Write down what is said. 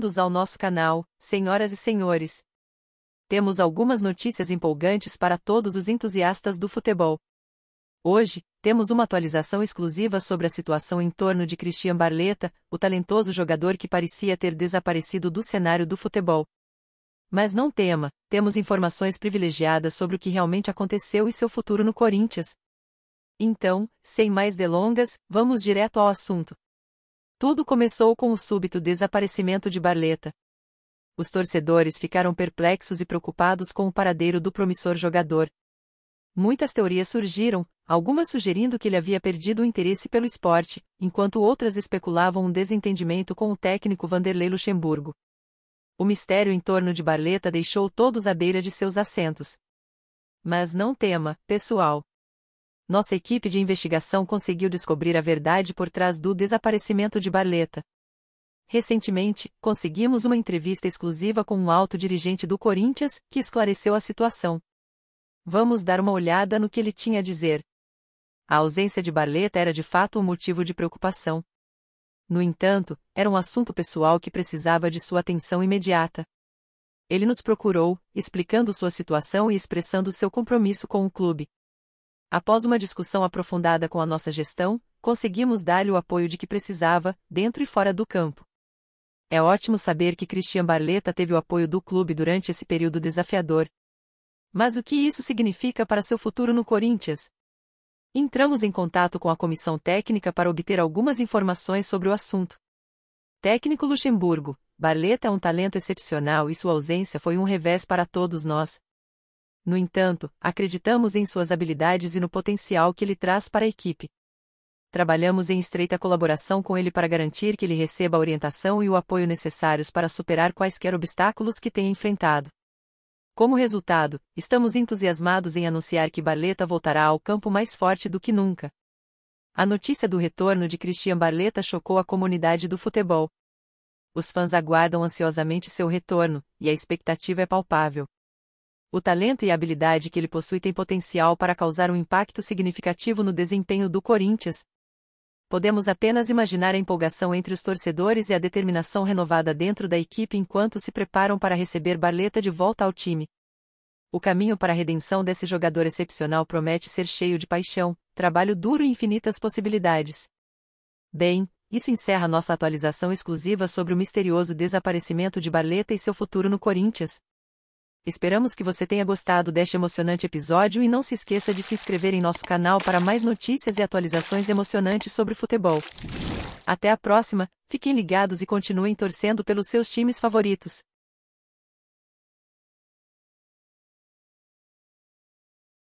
bem-vindos ao nosso canal, senhoras e senhores. Temos algumas notícias empolgantes para todos os entusiastas do futebol. Hoje, temos uma atualização exclusiva sobre a situação em torno de Christian Barleta, o talentoso jogador que parecia ter desaparecido do cenário do futebol. Mas não tema, temos informações privilegiadas sobre o que realmente aconteceu e seu futuro no Corinthians. Então, sem mais delongas, vamos direto ao assunto. Tudo começou com o súbito desaparecimento de Barleta. Os torcedores ficaram perplexos e preocupados com o paradeiro do promissor jogador. Muitas teorias surgiram, algumas sugerindo que ele havia perdido o interesse pelo esporte, enquanto outras especulavam um desentendimento com o técnico Vanderlei Luxemburgo. O mistério em torno de Barleta deixou todos à beira de seus assentos. Mas não tema, pessoal nossa equipe de investigação conseguiu descobrir a verdade por trás do desaparecimento de Barleta. Recentemente, conseguimos uma entrevista exclusiva com um alto dirigente do Corinthians, que esclareceu a situação. Vamos dar uma olhada no que ele tinha a dizer. A ausência de Barleta era de fato um motivo de preocupação. No entanto, era um assunto pessoal que precisava de sua atenção imediata. Ele nos procurou, explicando sua situação e expressando seu compromisso com o clube. Após uma discussão aprofundada com a nossa gestão, conseguimos dar-lhe o apoio de que precisava, dentro e fora do campo. É ótimo saber que Christian Barleta teve o apoio do clube durante esse período desafiador. Mas o que isso significa para seu futuro no Corinthians? Entramos em contato com a comissão técnica para obter algumas informações sobre o assunto. Técnico Luxemburgo, Barleta é um talento excepcional e sua ausência foi um revés para todos nós. No entanto, acreditamos em suas habilidades e no potencial que ele traz para a equipe. Trabalhamos em estreita colaboração com ele para garantir que ele receba a orientação e o apoio necessários para superar quaisquer obstáculos que tenha enfrentado. Como resultado, estamos entusiasmados em anunciar que Barleta voltará ao campo mais forte do que nunca. A notícia do retorno de Christian Barleta chocou a comunidade do futebol. Os fãs aguardam ansiosamente seu retorno, e a expectativa é palpável. O talento e a habilidade que ele possui têm potencial para causar um impacto significativo no desempenho do Corinthians. Podemos apenas imaginar a empolgação entre os torcedores e a determinação renovada dentro da equipe enquanto se preparam para receber Barleta de volta ao time. O caminho para a redenção desse jogador excepcional promete ser cheio de paixão, trabalho duro e infinitas possibilidades. Bem, isso encerra nossa atualização exclusiva sobre o misterioso desaparecimento de Barleta e seu futuro no Corinthians. Esperamos que você tenha gostado deste emocionante episódio e não se esqueça de se inscrever em nosso canal para mais notícias e atualizações emocionantes sobre futebol. Até a próxima, fiquem ligados e continuem torcendo pelos seus times favoritos.